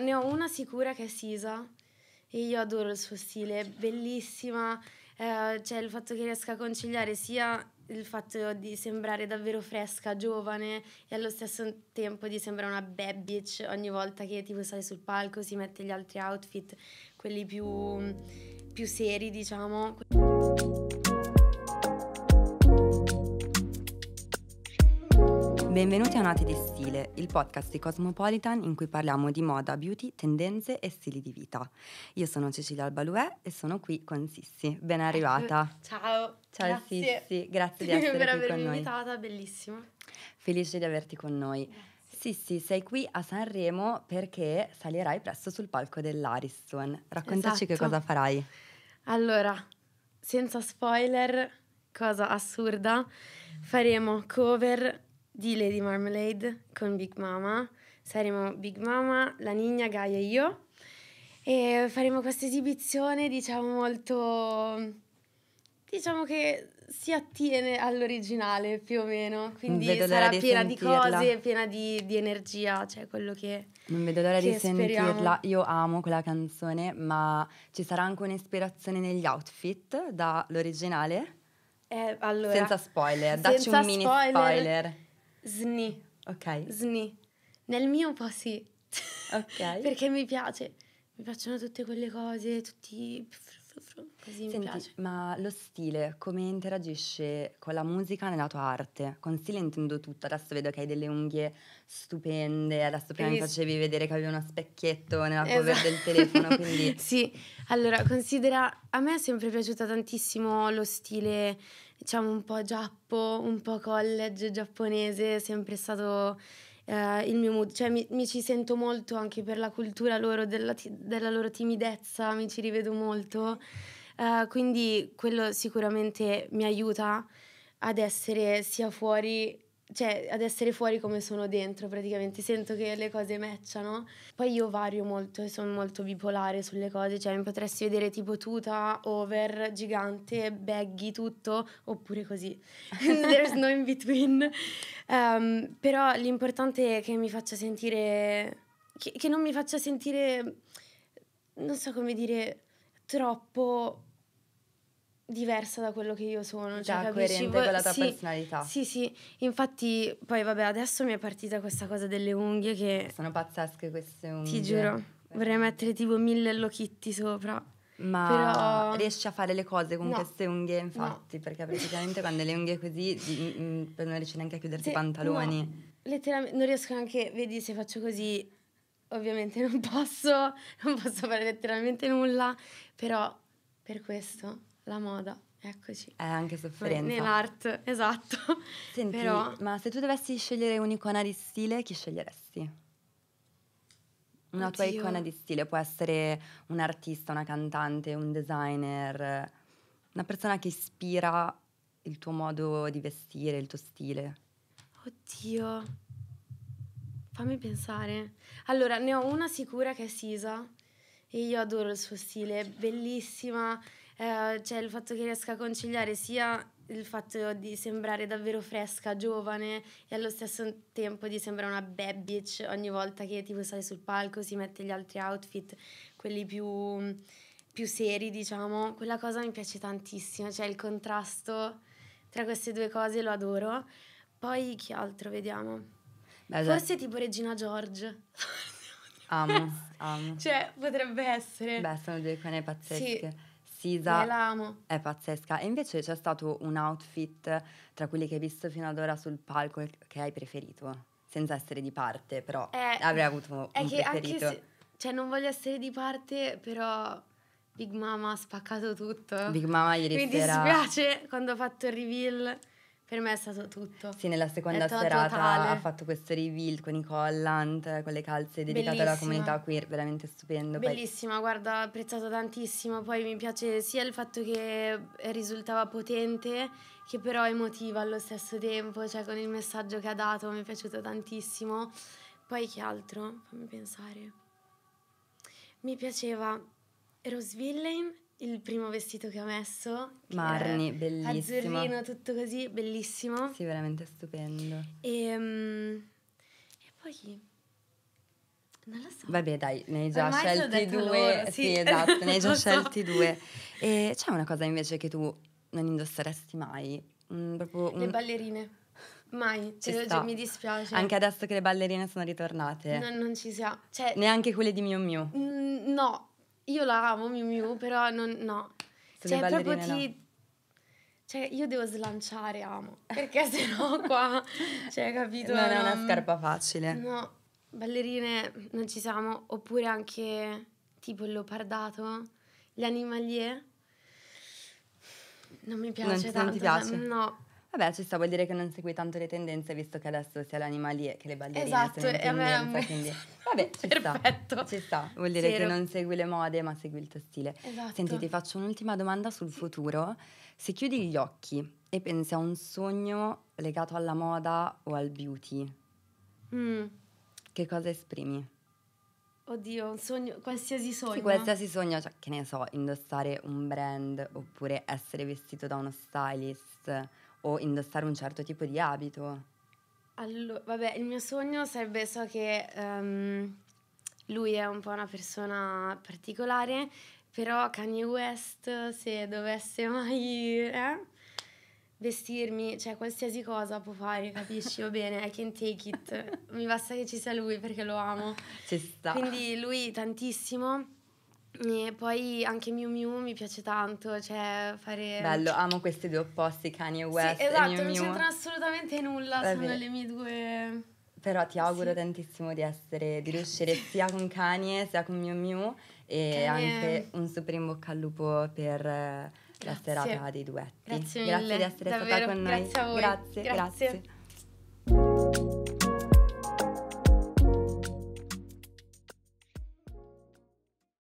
Ne ho una sicura che è Sisa e io adoro il suo stile, è bellissima, eh, cioè il fatto che riesca a conciliare sia il fatto di sembrare davvero fresca, giovane e allo stesso tempo di sembrare una bad bitch ogni volta che tipo sale sul palco, si mette gli altri outfit, quelli più, più seri diciamo. Benvenuti a Nati di Stile, il podcast di Cosmopolitan in cui parliamo di moda, beauty, tendenze e stili di vita. Io sono Cecilia Albaluè e sono qui con Sissi. Ben ecco, arrivata. Ciao. Ciao grazie. Sissi, grazie di essere per qui con noi. avermi invitata, bellissimo. Felice di averti con noi. Grazie. Sissi, sei qui a Sanremo perché salirai presto sul palco dell'Ariston. Raccontaci esatto. che cosa farai. Allora, senza spoiler, cosa assurda, faremo cover di Lady Marmalade con Big Mama. Saremo Big Mama, la Nina, Gaia e io. E faremo questa esibizione, diciamo, molto... Diciamo che si attiene all'originale più o meno, quindi vedo sarà piena di, di cose, piena di, di, energia, cioè quello che... Non vedo l'ora di speriamo. sentirla, io amo quella canzone, ma ci sarà anche un'ispirazione negli outfit dall'originale? Eh, allora, senza spoiler, senza dacci un spoiler, mini spoiler. Sni. Ok. Sni. Nel mio un po' sì. Ok. Perché mi piace. Mi piacciono tutte quelle cose, tutti... Così Senti, mi piace. Ma lo stile, come interagisce con la musica nella tua arte? Con stile intendo tutto, adesso vedo che hai delle unghie stupende, adesso prima mi facevi vedere che avevi uno specchietto nella esatto. cover del telefono, quindi... sì, allora considera, a me è sempre piaciuto tantissimo lo stile diciamo un po' giappo, un po' college giapponese, è sempre stato eh, il mio mood. Cioè mi, mi, ci sento molto anche per la cultura loro, della, della loro timidezza, mi ci rivedo molto. Eh, quindi quello sicuramente mi aiuta ad essere sia fuori cioè, ad essere fuori come sono dentro praticamente, sento che le cose matchano. Poi io vario molto e sono molto bipolare sulle cose, cioè mi potresti vedere tipo tuta, over, gigante, baggy, tutto, oppure così. There's no in between. Um, però l'importante è che mi faccia sentire, che, che non mi faccia sentire, non so come dire, troppo diversa da quello che io sono. Già cioè, coerente Voi, con la tua sì, personalità. Sì, sì. Infatti, poi vabbè, adesso mi è partita questa cosa delle unghie che... Sono pazzesche queste unghie. Ti giuro, vorrei mettere tipo mille Hello Kitty sopra. Ma Però... riesci a fare le cose con no. queste unghie, infatti, no. perché praticamente quando le unghie così mm, mm, non riesci neanche a chiuderti i pantaloni. No. Letteralmente, non riesco neanche, vedi, se faccio così ovviamente non posso, non posso fare letteralmente nulla, però per questo la moda, eccoci. È anche sofferenza. Nell'art, esatto. Senti, Però... ma se tu dovessi scegliere un'icona di stile, chi sceglieresti? Una Oddio. tua icona di stile può essere un artista, una cantante, un designer, una persona che ispira il tuo modo di vestire, il tuo stile. Oddio, fammi pensare. Allora, ne ho una sicura che è Sisa, e io adoro il suo stile, è bellissima, eh, cioè il fatto che riesca a conciliare sia il fatto di sembrare davvero fresca, giovane e allo stesso tempo di sembrare una bad bitch ogni volta che tipo sale sul palco, si mette gli altri outfit, quelli più, più seri diciamo, quella cosa mi piace tantissimo, cioè il contrasto tra queste due cose lo adoro. Poi chi altro vediamo? Beh, Forse tipo Regina George. Amo, amo. Cioè, potrebbe essere. Beh, sono due cane pazzesche. Sì. Sisa è pazzesca. E invece c'è stato un outfit tra quelli che hai visto fino ad ora sul palco che hai preferito? Senza essere di parte, però eh, avrei avuto è un che preferito. Anche se, cioè, non voglio essere di parte, però Big Mama ha spaccato tutto. Big Mama ieri Mi sera... Mi dispiace quando ho fatto il reveal per me è stato tutto. Sì, nella seconda serata totale. ha fatto questo reveal con i collant, con le calze dedicate alla comunità queer, veramente stupendo. Bellissima, poi... guarda, ho apprezzato tantissimo, poi mi piace sia il fatto che risultava potente che però emotiva allo stesso tempo, cioè con il messaggio che ha dato mi è piaciuto tantissimo. Poi che altro? Fammi pensare. Mi piaceva Rose Villain il primo vestito che ho messo. Marni, bellissimo. Azzurrino, tutto così, bellissimo. Sì, veramente stupendo. E, um, e poi... Non lo so. Vabbè, dai, ne hai già Ormai scelti due. Loro, sì. sì. esatto, ne hai già scelti due. E c'è una cosa invece che tu non indosseresti mai? Mm, un... Le ballerine. Mai, cioè, cioè, mi dispiace. Anche adesso che le ballerine sono ritornate. No, non ci siamo. Cioè, Neanche quelle di Miu Miu. Mh, no, io la amo Miu Miu, però non, no. Se cioè, proprio ti... No. Cioè, io devo slanciare Amo, perché sennò qua... cioè, capito? Non è una scarpa facile. No, ballerine non ci siamo. Oppure anche tipo il leopardato, gli animalier. Non mi piace non tanto. Non ti cioè, piace? No. Vabbè, ci sta, vuol dire che non segui tanto le tendenze, visto che adesso sia l'animalier che le ballerine esatto, sono in eh, tendenza, me... quindi... Vabbè, ci Perfetto. sta. Ci sta. Vuol dire Zero. che non segui le mode, ma segui il tuo stile. Esatto. Senti, ti faccio un'ultima domanda sul futuro. Se chiudi gli occhi e pensi a un sogno legato alla moda o al beauty, mm. che cosa esprimi? Oddio, un sogno, qualsiasi sogno. Sì, qualsiasi sogno, cioè, che ne so, indossare un brand oppure essere vestito da uno stylist o indossare un certo tipo di abito. Allora, vabbè, il mio sogno sarebbe, so che um, lui è un po' una persona particolare, però Kanye West, se dovesse mai eh, vestirmi, cioè qualsiasi cosa può fare, capisci? Va bene, I can take it. Mi basta che ci sia lui perché lo amo. Ci sta. Quindi lui tantissimo. E poi anche Miu Miu mi piace tanto, cioè fare... Bello, amo questi due opposti, Kanye West sì, esatto, e Miu esatto, Miu. non c'entrano assolutamente nulla, Vabbè. sono le mie due... Però ti auguro sì. tantissimo di essere, di riuscire sia con Kanye sia con Miu Miu e Kanye... anche un super in bocca al lupo per eh, la grazie. serata dei duetti. Grazie mille. Grazie di essere Davvero. stata con noi. Grazie a voi. grazie. grazie. grazie.